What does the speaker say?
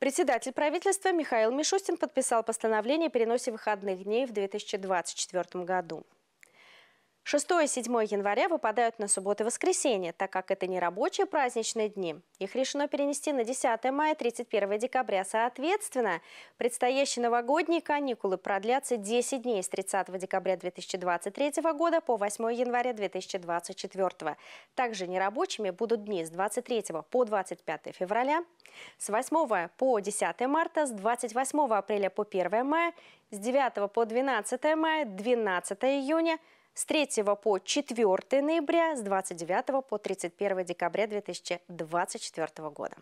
Председатель правительства Михаил Мишустин подписал постановление о переносе выходных дней в 2024 году. 6 и 7 января выпадают на субботы и воскресенье, так как это не рабочие праздничные дни. Их решено перенести на 10 мая 31 декабря. Соответственно, предстоящие новогодние каникулы продлятся 10 дней с 30 декабря 2023 года по 8 января 2024. Также нерабочими будут дни с 23 по 25 февраля, с 8 по 10 марта, с 28 апреля по 1 мая, с 9 по 12 мая, 12 июня – с 3 по 4 ноября, с 29 по 31 декабря 2024 года.